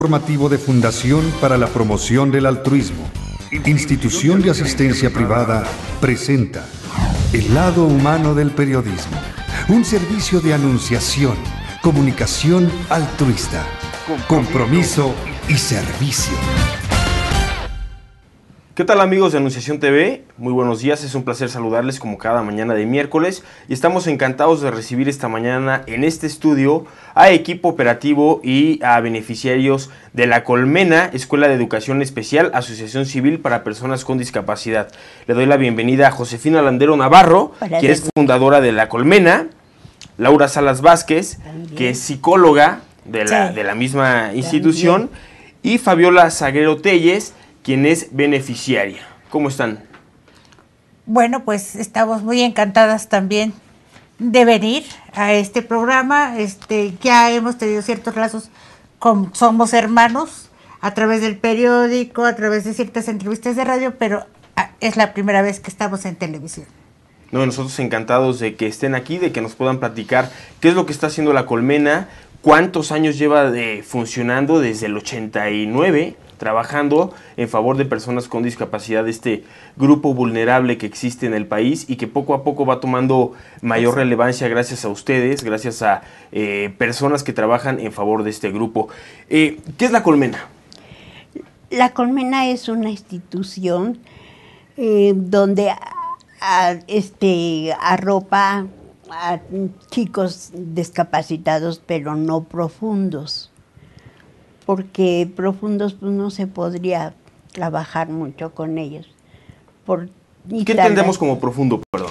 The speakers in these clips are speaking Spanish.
Formativo de Fundación para la Promoción del Altruismo, Institución de Asistencia Privada, presenta El lado humano del periodismo, un servicio de anunciación, comunicación altruista, compromiso y servicio. ¿Qué tal amigos de Anunciación TV? Muy buenos días, es un placer saludarles como cada mañana de miércoles y estamos encantados de recibir esta mañana en este estudio a equipo operativo y a beneficiarios de la Colmena, Escuela de Educación Especial, Asociación Civil para Personas con Discapacidad. Le doy la bienvenida a Josefina Landero Navarro, que es fundadora de la Colmena, Laura Salas Vázquez, que es psicóloga de la, misma institución, y Fabiola Zaguero Telles, quien es beneficiaria. ¿Cómo están? Bueno, pues estamos muy encantadas también de venir a este programa. Este, ya hemos tenido ciertos lazos con Somos Hermanos a través del periódico, a través de ciertas entrevistas de radio, pero ah, es la primera vez que estamos en televisión. No, nosotros encantados de que estén aquí, de que nos puedan platicar qué es lo que está haciendo la colmena, cuántos años lleva de funcionando desde el 89 trabajando en favor de personas con discapacidad, este grupo vulnerable que existe en el país y que poco a poco va tomando mayor relevancia gracias a ustedes, gracias a eh, personas que trabajan en favor de este grupo. Eh, ¿Qué es la colmena? La colmena es una institución eh, donde ah, ah, este, arropa a chicos discapacitados pero no profundos porque profundos pues, no se podría trabajar mucho con ellos. Por, ¿Qué entendemos como profundo, perdón?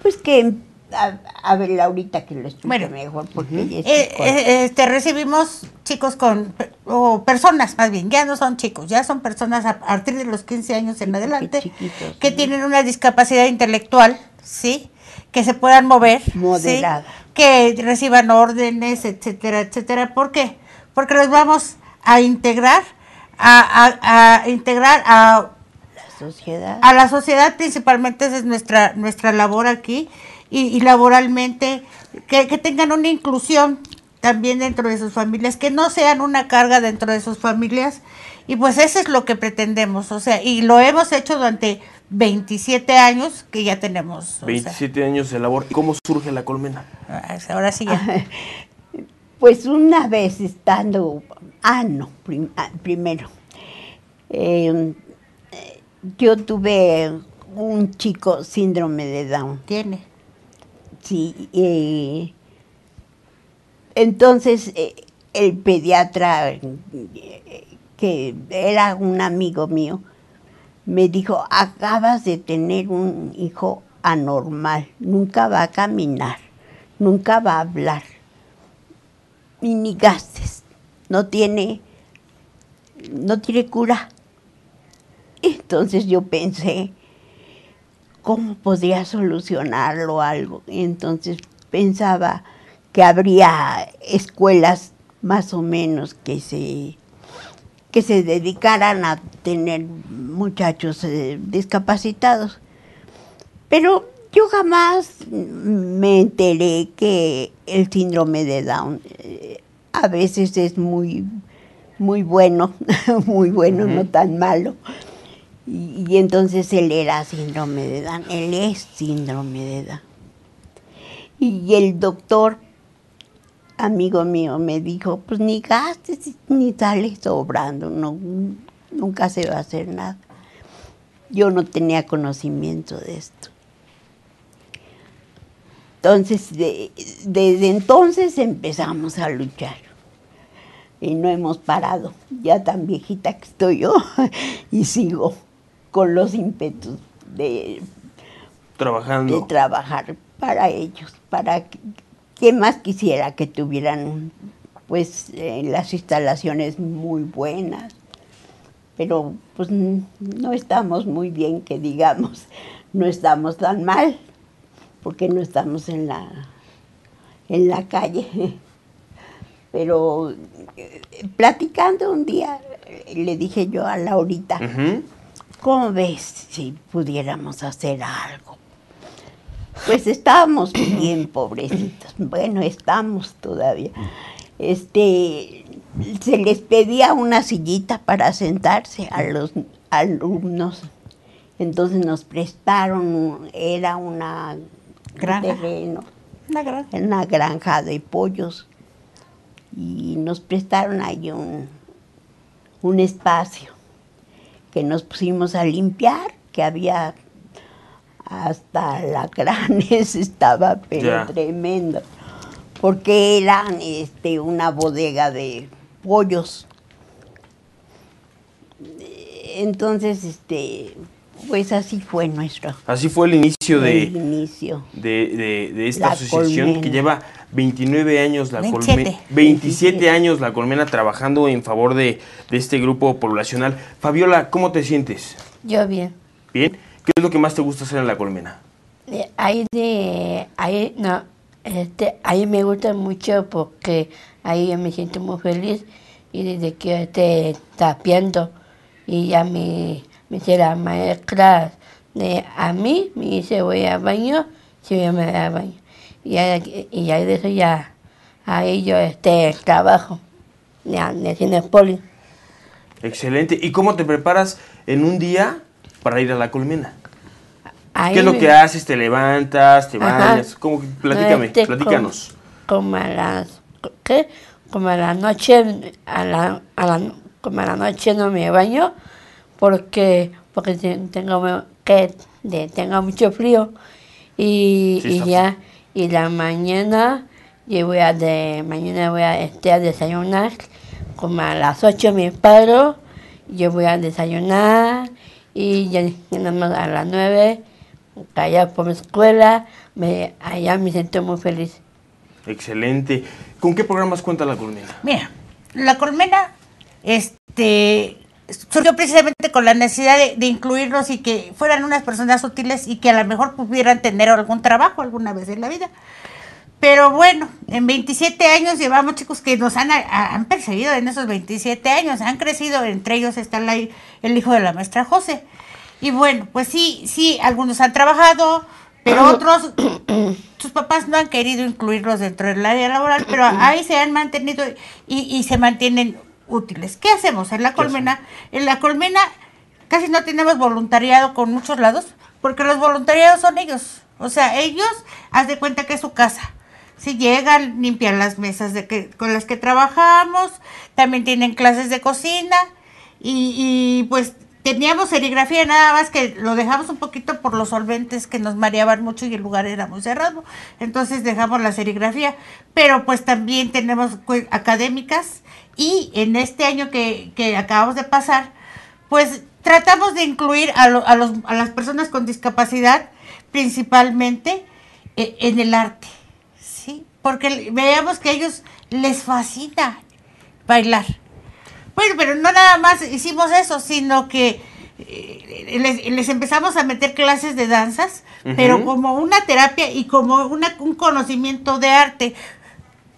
Pues que, a, ver, Laurita que lo explique bueno, mejor, porque eh, eh, este, recibimos chicos con, o personas más bien, ya no son chicos, ya son personas a partir de los 15 años en adelante, que tienen una discapacidad intelectual, ¿sí? Que se puedan mover, ¿sí? que reciban órdenes, etcétera, etcétera. ¿Por qué? porque los vamos a integrar, a, integrar a la sociedad. A la sociedad principalmente esa es nuestra, nuestra labor aquí y, laboralmente, que, tengan una inclusión también dentro de sus familias, que no sean una carga dentro de sus familias. Y pues eso es lo que pretendemos, o sea, y lo hemos hecho durante 27 años que ya tenemos. 27 años de labor. ¿Cómo surge la colmena? Ah, ahora sí ya. Pues una vez estando, ah, no, ah, primero, em, yo tuve un chico síndrome de Down. ¿Tiene? Sí. entonces, eh, el pediatra, que era un amigo mío, me dijo, acabas de tener un hijo anormal, nunca va a caminar, nunca va a hablar mini gases, no tiene, no tiene cura. Entonces yo pensé, ¿cómo podría solucionarlo algo? Entonces pensaba que habría escuelas más o menos que se, que se dedicaran a tener muchachos eh, discapacitados. Pero yo jamás me enteré que el síndrome de Down eh, a veces es muy, muy bueno, muy bueno, no tan malo. Y, entonces él era síndrome de Down, él es síndrome de Down. Y el doctor, amigo mío, me dijo, pues ni gastes ni sales sobrando, nunca se va a hacer nada. Yo no tenía conocimiento de esto. Entonces, desde entonces empezamos a luchar y no hemos parado. Ya tan viejita que estoy yo y sigo con los ímpetus de, Trabajando. de trabajar para ellos, para que, ¿qué más quisiera que tuvieran pues eh, las instalaciones muy buenas? Pero pues no estamos muy bien que digamos, no estamos tan mal, porque no estamos en la, en la calle. Pero eh, platicando un día, le dije yo a Laurita, ¿cómo ves si pudiéramos hacer algo? Pues estábamos bien pobrecitos, bueno, estamos todavía. Este, se les pedía una sillita para sentarse a los alumnos. Entonces nos prestaron, era una granja. terreno. Una granja. una granja de pollos. Y nos prestaron ahí un, espacio que nos pusimos a limpiar, que había hasta la granes estaba, pero tremendo, porque eran este, una bodega de pollos. Entonces, este, pues así fue nuestro. Así fue el inicio, de, inicio. de, esta asociación que lleva 29 años la Colmena, 27, años la colmena trabajando en favor de, este grupo poblacional. Fabiola, ¿cómo te sientes? Yo bien. ¿Bien? ¿Qué es lo que más te gusta hacer en la colmena? Ahí de, no, este, ahí me gusta mucho porque ahí me siento muy feliz y desde que esté tapiando y ya me me dice la maestra de a mí, me dice voy al baño, si voy a me voy al baño. Y ahí y de eso ya, ahí yo este, trabajo, ya, en el poli. Excelente. ¿Y cómo te preparas en un día para ir a la colmena? ¿Qué es lo que haces? ¿Te levantas? ¿Te bañas? ¿Cómo? Platícame, este, platícanos. Como, a las... ¿Qué? Como a la noche, como a la noche no me baño, porque, porque tengo que tenga mucho frío y, ya y la mañana yo voy a de mañana voy a, este, a desayunar como a las 8 me paro yo voy a desayunar y ya a las 9 allá por mi escuela me allá me siento muy feliz excelente con qué programas cuenta la colmena mira la colmena este surgió precisamente con la necesidad de, incluirlos y que fueran unas personas útiles y que a lo mejor pudieran tener algún trabajo alguna vez en la vida. Pero bueno, en 27 años llevamos chicos que nos han, han perseguido en esos 27 años, han crecido, entre ellos está el hijo de la maestra José. Y bueno, pues sí, sí, algunos han trabajado, pero otros, sus papás no han querido incluirlos dentro del área laboral, pero ahí se han mantenido y, y se mantienen útiles. ¿Qué hacemos en la colmena? En la colmena casi no tenemos voluntariado con muchos lados, porque los voluntariados son ellos. O sea, ellos, haz de cuenta que es su casa. Si llegan, limpian las mesas de que, con las que trabajamos, también tienen clases de cocina y, y pues teníamos serigrafía nada más que lo dejamos un poquito por los solventes que nos mareaban mucho y el lugar era muy cerrado. Entonces dejamos la serigrafía, pero pues también tenemos pues, académicas y en este año que, acabamos de pasar, pues tratamos de incluir a, los, a las personas con discapacidad principalmente eh, en el arte, ¿sí? Porque veíamos que a ellos les fascina bailar. Bueno, pero no nada más hicimos eso, sino que eh, les, empezamos a meter clases de danzas, pero como una terapia y como una, un conocimiento de arte.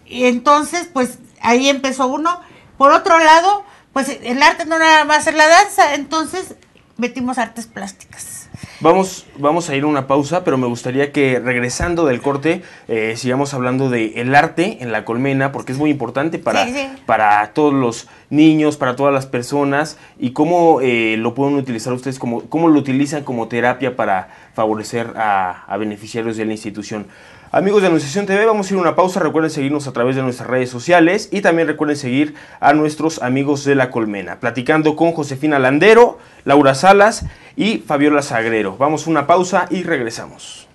Y Entonces, pues ahí empezó uno por otro lado, pues el arte no va a ser la danza, entonces metimos artes plásticas. Vamos, vamos a ir a una pausa, pero me gustaría que regresando del corte eh, sigamos hablando del el arte en la colmena, porque es muy importante para, para todos los niños, para todas las personas, y cómo eh, lo pueden utilizar ustedes, cómo, cómo lo utilizan como terapia para favorecer a beneficiarios de la institución. Amigos de Anunciación TV, vamos a ir a una pausa. Recuerden seguirnos a través de nuestras redes sociales y también recuerden seguir a nuestros amigos de La Colmena, platicando con Josefina Landero, Laura Salas y Fabiola Sagrero. Vamos a una pausa y regresamos.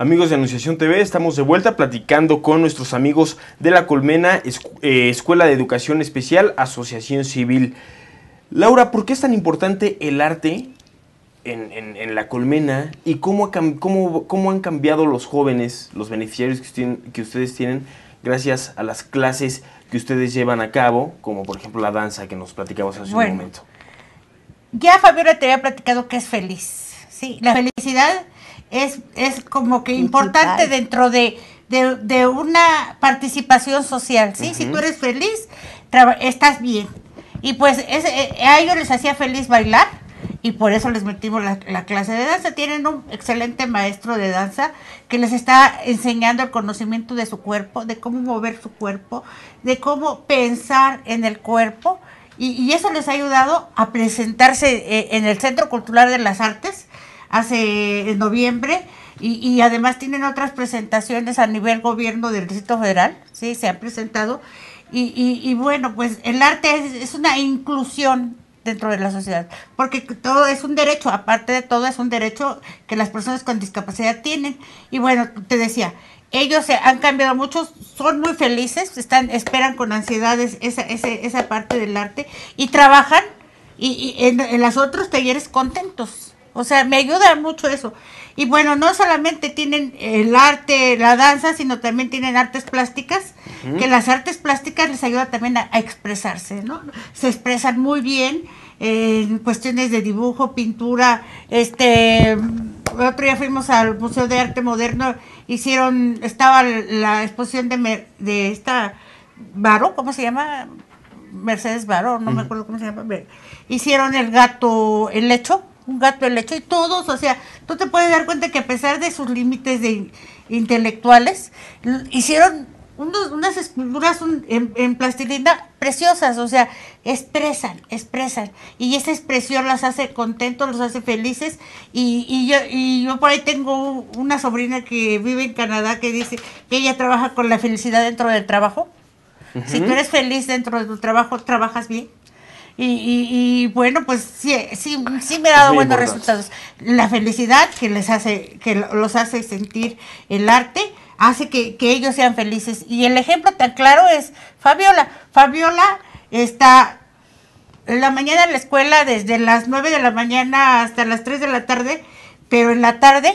Amigos de Anunciación TV, estamos de vuelta platicando con nuestros amigos de la Colmena, eh, Escuela de Educación Especial, Asociación Civil. Laura, ¿por qué es tan importante el arte en, la Colmena y cómo, cómo, han cambiado los jóvenes, los beneficiarios que, que ustedes tienen gracias a las clases que ustedes llevan a cabo, como por ejemplo la danza que nos platicamos hace un momento? Ya Fabiola te había platicado que es feliz. Sí, la felicidad es, como que importante dentro de, una participación social, ¿sí? Si tú eres feliz, estás bien. Y pues es, eh, a ellos les hacía feliz bailar y por eso les metimos la, clase de danza. Tienen un excelente maestro de danza que les está enseñando el conocimiento de su cuerpo, de cómo mover su cuerpo, de cómo pensar en el cuerpo. Y, eso les ha ayudado a presentarse eh, en el Centro Cultural de las Artes hace noviembre y, y, además tienen otras presentaciones a nivel gobierno del Distrito Federal, sí, se han presentado. Y, bueno, pues el arte es, una inclusión dentro de la sociedad, porque todo es un derecho, aparte de todo es un derecho que las personas con discapacidad tienen. Y bueno, te decía, ellos se han cambiado mucho, son muy felices, están, esperan con ansiedad esa, esa, esa parte del arte y trabajan y, en, en los otros talleres contentos, o sea, me ayuda mucho eso. Y bueno, no solamente tienen el arte, la danza, sino también tienen artes plásticas, que las artes plásticas les ayuda también a, expresarse, ¿no? Se expresan muy bien en cuestiones de dibujo, pintura, este otro día fuimos al Museo de Arte Moderno, hicieron, estaba la exposición de, de esta ¿Varo? ¿cómo se llama? Mercedes Varo, no me acuerdo cómo se llama. Hicieron el gato, el lecho, un gato de leche y todos, o sea, tú te puedes dar cuenta que a pesar de sus límites de intelectuales, hicieron unos, unas esculturas en, plastilina preciosas, o sea, expresan, expresan. Y esa expresión las hace contentos, los hace felices. Y, y, yo, yo por ahí tengo una sobrina que vive en Canadá que dice que ella trabaja con la felicidad dentro del trabajo. Si tú eres feliz dentro de tu trabajo, trabajas bien. Y, bueno, pues sí, sí, sí me ha dado buenos resultados. La felicidad que les hace, que los hace sentir el arte, hace que, ellos sean felices. Y el ejemplo tan claro es Fabiola. Fabiola está en la mañana en la escuela desde las 9 de la mañana hasta las 3 de la tarde, pero en la tarde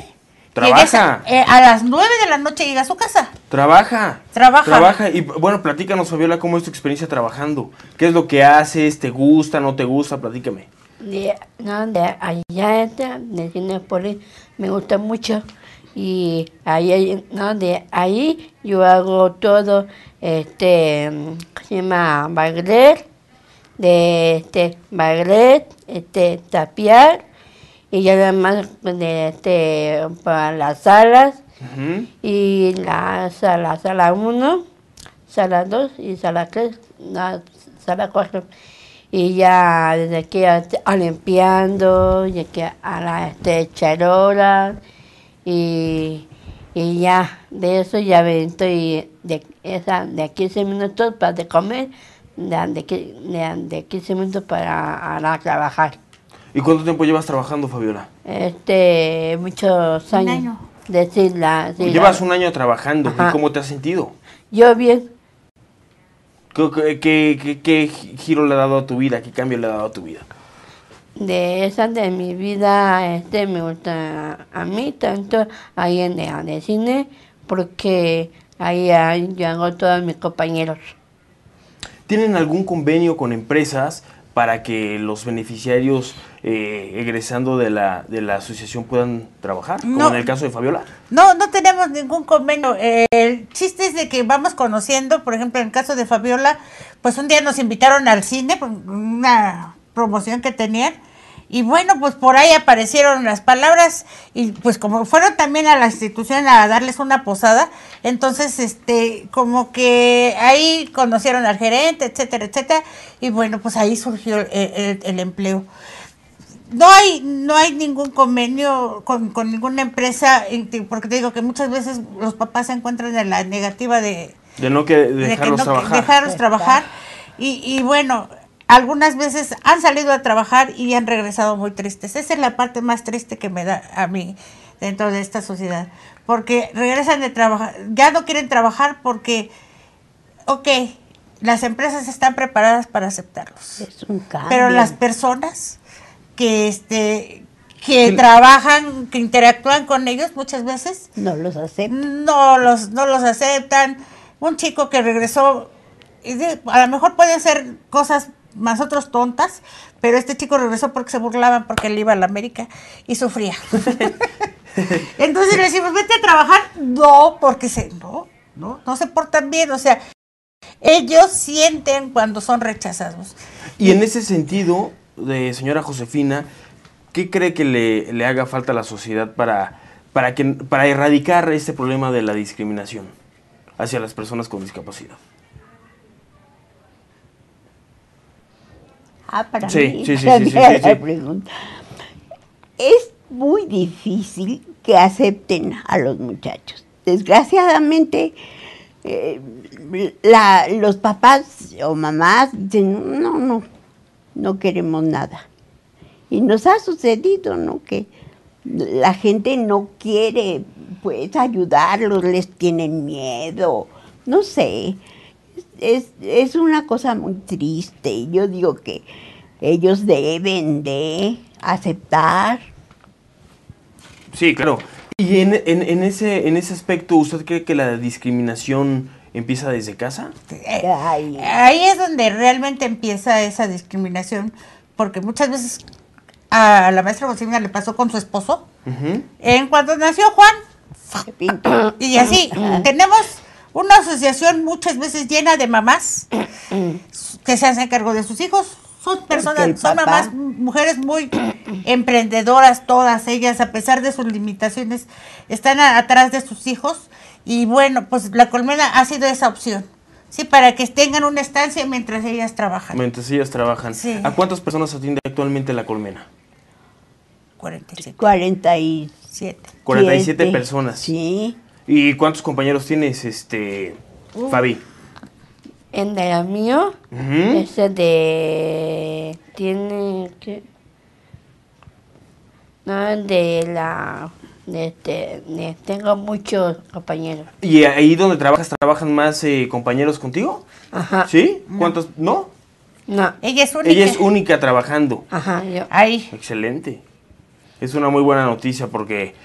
Trabaja. Eh, a las 9 de la noche llega a su casa. Trabaja. Trabaja. Trabaja. Y bueno, platícanos, Fabiola, cómo es tu experiencia trabajando. ¿Qué es lo que haces? ¿Te gusta? ¿No te gusta? Platícame. De, no, de allá por ahí me gusta mucho. Y ahí, no, de ahí yo hago todo, este, se llama bagler, de este, baglet, este, tapiar y ya además de este, para las salas y la sala, sala 1, sala 2 y sala 3, sala 4. Y ya desde aquí a, limpiando, y aquí a, la las este, y, ya de eso ya estoy de, esa, de 15 minutos para de comer, de, de 15 minutos para trabajar. ¿Y cuánto tiempo llevas trabajando, Fabiola? Este, muchos años. Un pues Llevas un año trabajando, ¿y cómo te has sentido? Yo bien. ¿Qué, qué, giro le ha dado a tu vida? ¿Qué cambio le ha dado a tu vida? De esa de mi vida, este me gusta a mí tanto ahí en el cine, porque ahí, ahí yo hago todos mis compañeros. ¿Tienen algún convenio con empresas para que los beneficiarios eh, egresando de la, de la asociación puedan trabajar, como en el caso de Fabiola. No, no tenemos ningún convenio. el chiste es de que vamos conociendo, por ejemplo, en el caso de Fabiola, pues un día nos invitaron al cine, una promoción que tenían. Y bueno, pues por ahí aparecieron las palabras y pues como fueron también a la institución a darles una posada, entonces este como que ahí conocieron al gerente, etcétera, etcétera, y bueno, pues ahí surgió el empleo no hay no hay ningún convenio con, ninguna empresa porque te digo que muchas veces los papás se encuentran en la negativa de de no que dejarlos trabajar, trabajar y, bueno algunas veces han salido a trabajar y han regresado muy tristes esa es la parte más triste que me da a mí dentro de esta sociedad porque regresan de trabajar ya no quieren trabajar porque ok las empresas están preparadas para aceptarlos es un pero las personas que este que trabajan, que interactúan con ellos muchas veces. No los aceptan. No los, no los aceptan. Un chico que regresó, a lo mejor pueden ser cosas más otros tontas, pero este chico regresó porque se burlaban porque él iba a la América y sufría. Entonces le decimos, vete a trabajar. No, porque se, no, no, no se portan bien. O sea, ellos sienten cuando son rechazados. Y en ese sentido, de señora Josefina, ¿qué cree que le, le haga falta a la sociedad para, para, que, para erradicar este problema de la discriminación hacia las personas con discapacidad? Ah, para sí, mí. Sí, Es muy difícil que acepten a los muchachos. Desgraciadamente, eh, los papás o mamás dicen, no, no, no queremos nada. Y nos ha sucedido, ¿no? Que la gente no quiere, pues, ayudarlos, les tienen miedo, no sé. Es, es una cosa muy triste y yo digo que ellos deben de aceptar. Sí, claro. Y en, en, ese, en ese aspecto, ¿usted cree que la discriminación empieza desde casa. Ahí es donde realmente empieza esa discriminación, porque muchas veces a la maestra Bocina le pasó con su esposo. En cuanto nació Juan, y así tenemos una asociación muchas veces llena de mamás que se hacen cargo de sus hijos. Son personas, son mamás, mujeres muy emprendedoras, todas ellas, a pesar de sus limitaciones, están atrás de sus hijos y bueno, pues la colmena ha sido esa opción. Sí, para que tengan una estancia mientras ellas trabajan. Mientras ellas trabajan. ¿A cuántas personas atiende actualmente la colmena? 47. 47. 47 personas. Sí. ¿Y cuántos compañeros tienes, este, Fabi? En de la mío, este de... Tiene que... No, de la este, eh, tengo muchos compañeros. ¿Y ahí donde trabajas, trabajan más eh, compañeros contigo? Ajá. ¿Sí? ¿Cuántos? ¿No? No. Ella es única. Ella es única trabajando. Ajá, Ahí. Excelente. Es una muy buena noticia porque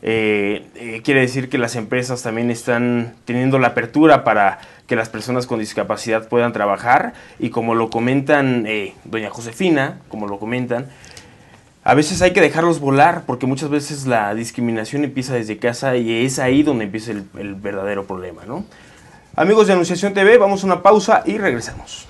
eh, quiere decir que las empresas también están teniendo la apertura para que las personas con discapacidad puedan trabajar y como lo comentan doña Josefina, como lo comentan, a veces hay que dejarlos volar porque muchas veces la discriminación empieza desde casa y es ahí donde empieza el, verdadero problema, ¿no? Amigos de Anunciación TV, vamos a una pausa y regresamos.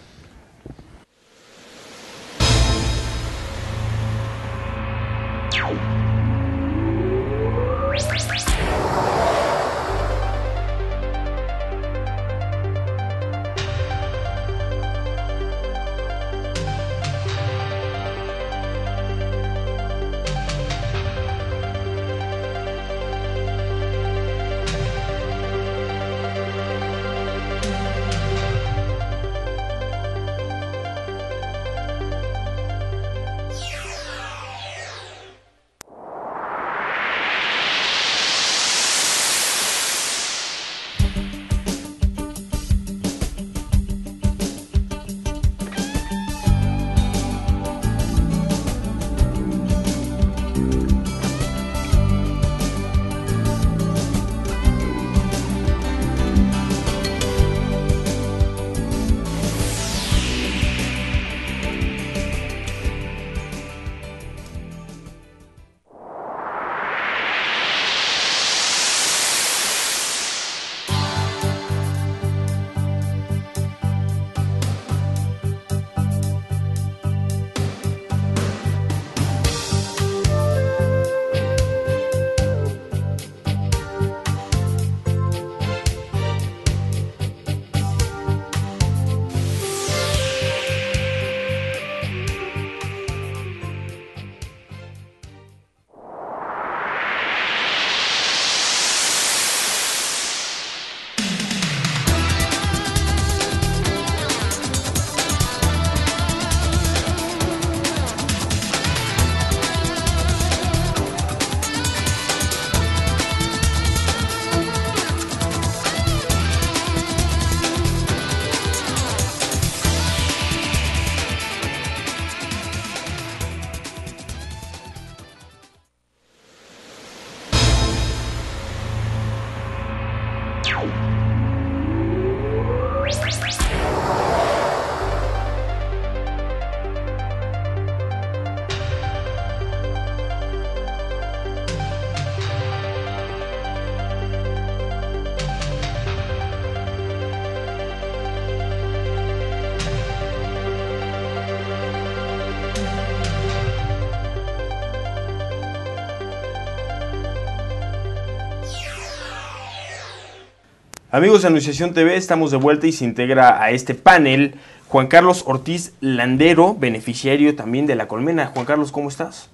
Amigos de Anunciación TV, estamos de vuelta y se integra a este panel Juan Carlos Ortiz Landero, beneficiario también de La Colmena. Juan Carlos, ¿cómo estás?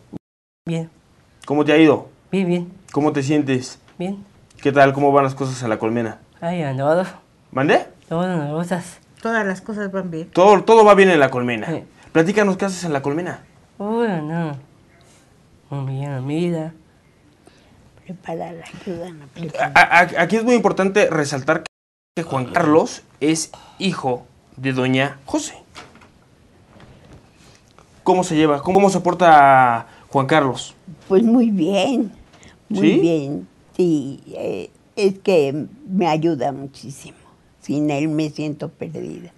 Bien. ¿Cómo te ha ido? Bien, bien. ¿Cómo te sientes? Bien. ¿Qué tal? ¿Cómo van las cosas en La Colmena? Ahí andado. ¿Mandé? Todas las cosas. Todas las cosas van bien. Todo, todo va bien en La Colmena. Platícanos qué haces en La Colmena. Bueno, no. Muy bien, vida para la ayuda. Aquí es muy importante resaltar que Juan Carlos es hijo de doña José. ¿Cómo se lleva? ¿Cómo se porta Juan Carlos? Pues muy bien, muy bien. Sí, eh, es que me ayuda muchísimo. Sin él me siento perdida.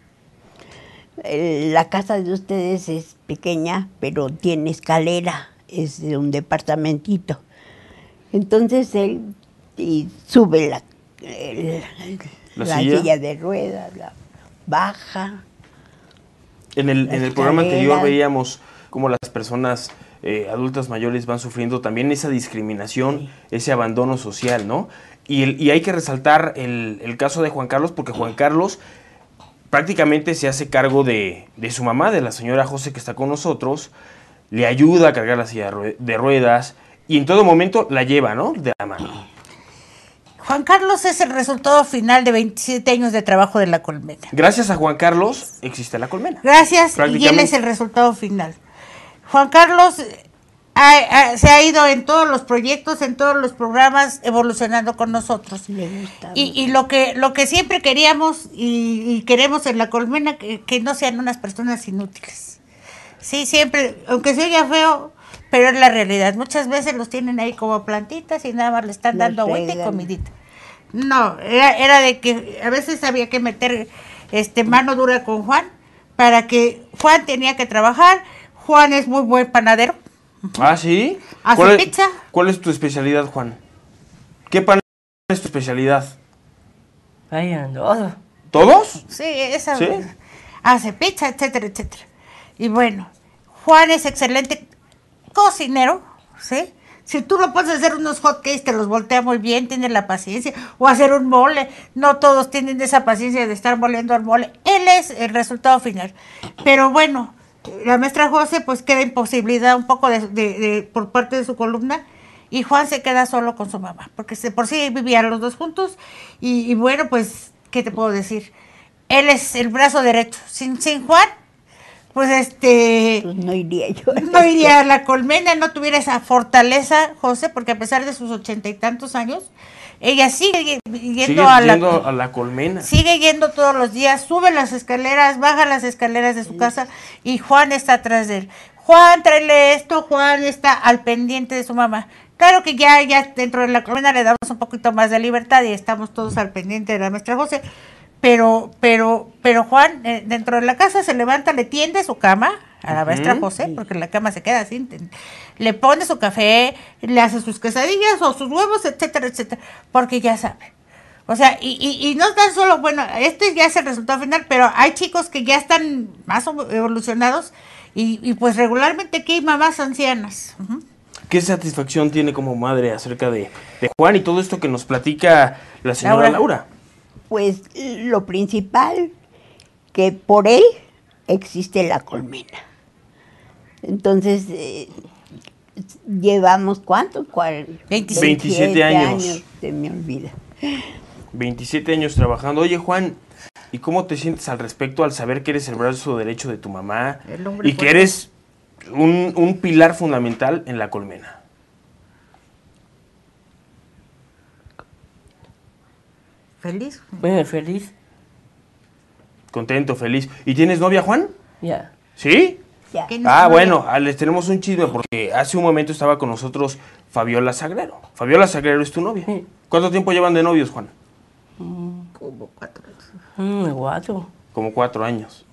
Eh, la casa de ustedes es pequeña, pero tiene escalera, es de un departamentito. Entonces él y sube la, silla? de ruedas, la baja. En el, en el programa anterior veíamos cómo las personas eh, adultas mayores van sufriendo también esa discriminación, ese abandono social, ¿no? Y, hay que resaltar el, caso de Juan Carlos, porque Juan Carlos prácticamente se hace cargo de, de su mamá, de la señora José que está con nosotros, le ayuda a cargar la silla de ruedas, y en todo momento la lleva, ¿no? De la mano. Juan Carlos es el resultado final de 27 años de trabajo de la colmena. Gracias a Juan Carlos existe la colmena. Gracias y él es el resultado final. Juan Carlos se ha ido en todos los proyectos, en todos los programas, evolucionando con nosotros. Y, lo que lo que siempre queríamos y, queremos en la colmena, que, no sean unas personas inútiles. Sí, siempre, aunque sea ya feo, pero es la realidad. Muchas veces los tienen ahí como plantitas y nada más le están dando agüita y comidita. No, era, de que a veces había que meter este mano dura con Juan para que Juan tenía que trabajar. Juan es muy buen panadero. Ah, sí. Hace pizza. ¿Cuál es tu especialidad, Juan? ¿Qué pan es tu especialidad? Vayan, todos. Oh. ¿Todos? Sí, esa. Hace pizza, etcétera, etcétera. Y bueno, Juan es excelente cocinero, ¿sí? Si tú lo puedes hacer unos hotcakes, te los voltea muy bien, tiene la paciencia. O hacer un mole, no todos tienen esa paciencia de estar moliendo al mole. Él es el resultado final. Pero bueno, la maestra José pues queda imposibilidad un poco de, por parte de su columna. Y Juan se queda solo con su mamá, porque se, por sí vivían los dos juntos. Y, y bueno, pues, ¿qué te puedo decir? Él es el brazo derecho. Sin, sin Juan, pues este... Pues, no iría yo. No iría a la colmena, no tuviera esa fortaleza, José, porque a pesar de sus ochenta y tantos años, ella sigue yendo, a, la, a la colmena. Sigue yendo todos los días, sube las escaleras, baja las escaleras de su casa y Juan está atrás de él. Juan, tráele esto, Juan está al pendiente de su mamá. Claro que ya, ya dentro de la colmena le damos un poquito más de libertad y estamos todos al pendiente de la maestra José, pero, pero, pero Juan, eh, dentro de la casa se levanta, le tiende su cama a la maestra José, porque la cama se queda así, le pone su café, le hace sus quesadillas o sus huevos, etcétera, etcétera, porque ya sabe. O sea, y, no tan solo, bueno, este ya es el resultado final, pero hay chicos que ya están más evolucionados y, pues regularmente aquí hay mamás ancianas. ¿Qué satisfacción tiene como madre acerca de, Juan y todo esto que nos platica la señora Laura? pues lo principal, que por él existe la colmena. Entonces, eh, llevamos cuánto? ¿Cuál? 27, años. años. Se me olvida. 27 años trabajando. Oye, Juan, ¿y cómo te sientes al respecto al saber que eres el brazo derecho de tu mamá y que eres un pilar fundamental en la colmena? Feliz. Bueno, feliz. Contento, feliz. ¿Y tienes novia, Juan? Ya. ¿Sí? Ah, bueno, les tenemos un chisme porque hace un momento estaba con nosotros Fabiola Sagrero. Fabiola Sagrero es tu novia. ¿Cuánto tiempo llevan de novios, Juan? Mm. Como cuatro años. Mm, Como cuatro años.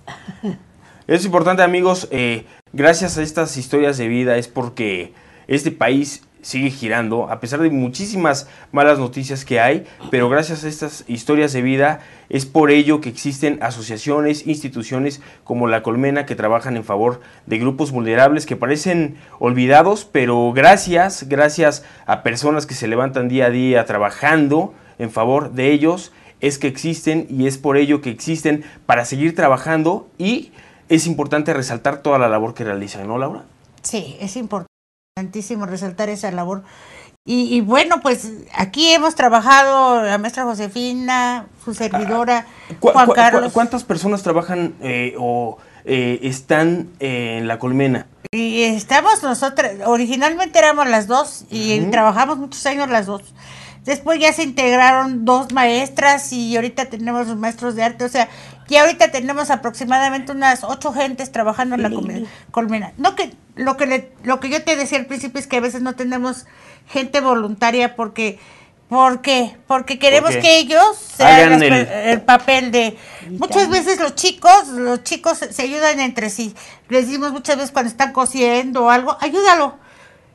es importante, amigos, eh, gracias a estas historias de vida es porque este país sigue girando, a pesar de muchísimas malas noticias que hay, pero gracias a estas historias de vida es por ello que existen asociaciones, instituciones como La Colmena que trabajan en favor de grupos vulnerables que parecen olvidados, pero gracias, gracias a personas que se levantan día a día trabajando en favor de ellos, es que existen y es por ello que existen para seguir trabajando y es importante resaltar toda la labor que realizan, ¿no, Laura? Sí, es importante resaltar esa labor. Y, bueno, pues aquí hemos trabajado la maestra Josefina, su servidora, ah, ah, Juan Carlos. ¿cu cuántas personas trabajan eh, o eh, están eh, en la colmena? Y estamos nosotras, originalmente éramos las dos y trabajamos muchos años las dos. Después ya se integraron dos maestras y ahorita tenemos los maestros de arte, o sea, y ahorita tenemos aproximadamente unas ocho gentes trabajando en la colmena. No que lo que lo que yo te decía al principio es que a veces no tenemos gente voluntaria porque ¿Por Porque queremos que ellos sean el, papel de... Muchas veces los chicos, los chicos se ayudan entre sí. Les decimos muchas veces cuando están cosiendo o algo, ayúdalo.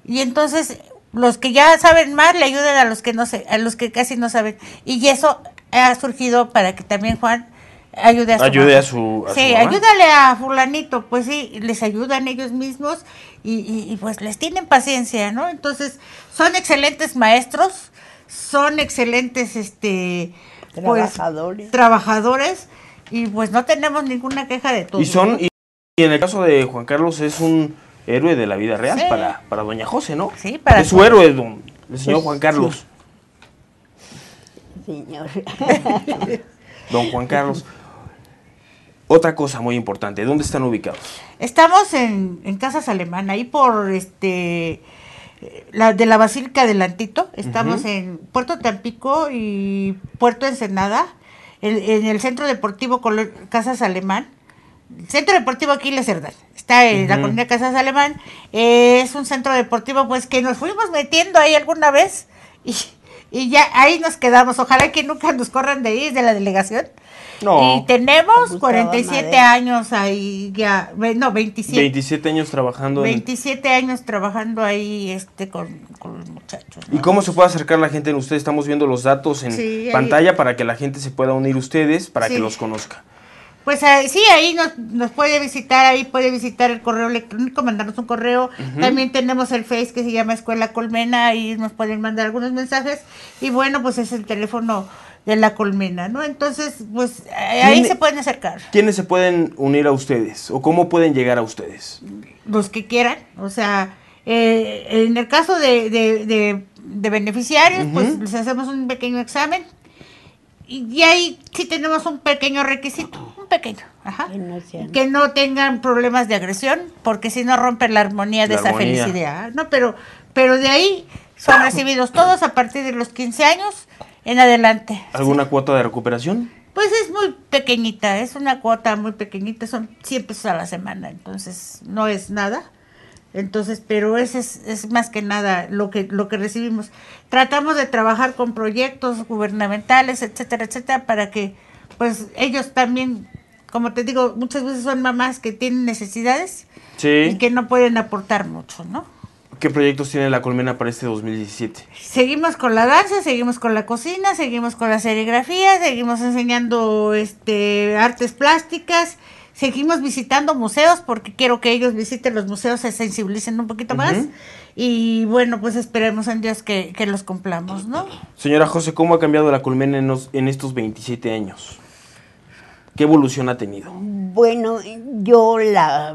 Y entonces los que ya saben más le ayudan a los que no sé, a los que casi no saben. Y eso ha surgido para que también Juan ayude a su, Sí, ayúdale a fulanito, pues sí, les ayudan ellos mismos y, pues les tienen paciencia, ¿no? Entonces, son excelentes maestros, son excelentes este pues, trabajadores. trabajadores y pues no tenemos ninguna queja de todo. Y son y en el caso de Juan Carlos es un héroe de la vida real para, para doña José, ¿no? Sí, para es su héroe don el señor Juan Carlos. Señor. Don Juan Carlos. Otra cosa muy importante, ¿dónde están ubicados? Estamos en, Casas Alemán, ahí por este la, de la Basílica del Antito, estamos en Puerto Tampico y Puerto Ensenada, en, el Centro Deportivo Casas Alemán, Centro Deportivo aquí Aquiles Cerdán, está en la colonia Casas Alemán, es un centro deportivo pues que nos fuimos metiendo ahí alguna vez y y ya ahí nos quedamos. Ojalá que nunca nos corran de ahí, de la delegación. No. Y tenemos 47 años ahí ya, no, 27. 27 años trabajando. 27 años trabajando ahí este con, con los muchachos. ¿Y cómo se puede acercar la gente en ustedes? Estamos viendo los datos en pantalla para que la gente se pueda unir ustedes, para que los conozca. Pues eh, sí, ahí nos, puede visitar, ahí puede visitar el correo electrónico, mandarnos un correo. También tenemos el Face que se llama Escuela Colmena, ahí nos pueden mandar algunos mensajes. Y bueno, pues es el teléfono de la colmena, ¿no? Entonces, pues eh, ahí se e-? pueden acercar. ¿Quiénes se pueden unir a ustedes o cómo pueden llegar a ustedes? Los que quieran, o sea, eh, en el caso de, beneficiarios, pues les hacemos un pequeño examen y ahí sí tenemos un pequeño requisito, un pequeño, ajá, que no tengan problemas de agresión, porque si no rompen la armonía de esa felicidad. No, pero, pero de ahí son recibidos todos a partir de los 15 años en adelante. ¿Alguna cuota de recuperación? Pues es muy pequeñita, es una cuota muy pequeñita, son 100 pesos a la semana, entonces no es nada. Entonces, pero ese es, es, más que nada lo que, lo que recibimos. Tratamos de trabajar con proyectos gubernamentales, etcétera, etcétera, para que pues ellos también, como te digo, muchas veces son mamás que tienen necesidades y que no pueden aportar mucho, ¿no? ¿Qué proyectos tiene la colmena para este 2017? Seguimos con la danza, seguimos con la cocina, seguimos con la serigrafía, seguimos enseñando este artes plásticas, seguimos visitando museos porque quiero que ellos visiten los museos, se sensibilicen un poquito más. Y bueno, pues esperemos en Dios que, los cumplamos, ¿no? Señora José, ¿cómo ha cambiado la culmena en, estos 27 años? ¿Qué evolución ha tenido? Bueno, yo la,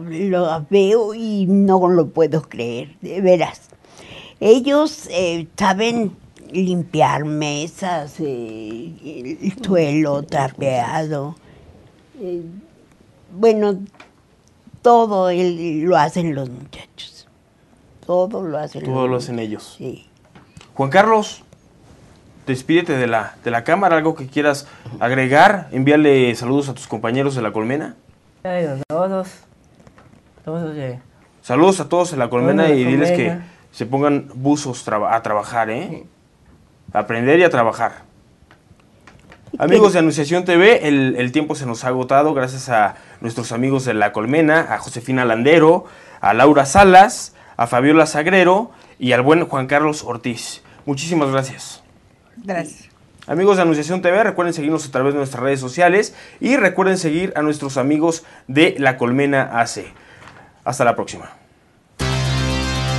veo y no lo puedo creer, de veras. Ellos eh, saben limpiar mesas, eh, el suelo trapeado. Eh, bueno, todo lo hacen los muchachos. Todo lo hacen ellos. Juan Carlos, despídete de la, de la cámara, algo que quieras agregar, enviarle saludos a tus compañeros de la colmena. Todos, todos Saludos a todos en la colmena y diles que se pongan buzos a trabajar, ¿eh? Aprender y a trabajar. Amigos de Anunciación TV, el, tiempo se nos ha agotado gracias a nuestros amigos de La Colmena, a Josefina Landero, a Laura Salas, a Fabiola Sagrero y al buen Juan Carlos Ortiz. Muchísimas gracias. Gracias. Amigos de Anunciación TV, recuerden seguirnos a través de nuestras redes sociales y recuerden seguir a nuestros amigos de La Colmena AC. Hasta la próxima.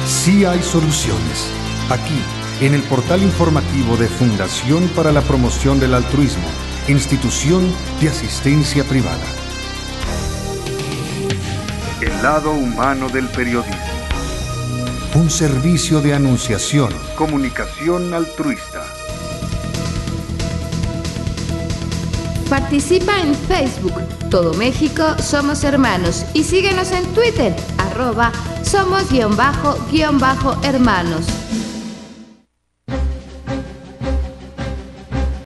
Si hay soluciones. Aquí en el portal informativo de Fundación para la Promoción del Altruismo, institución de asistencia privada. El lado humano del periodismo. Un servicio de anunciación. Comunicación altruista. Participa en Facebook, Todo México Somos Hermanos y síguenos en Twitter, arroba somos-hermanos.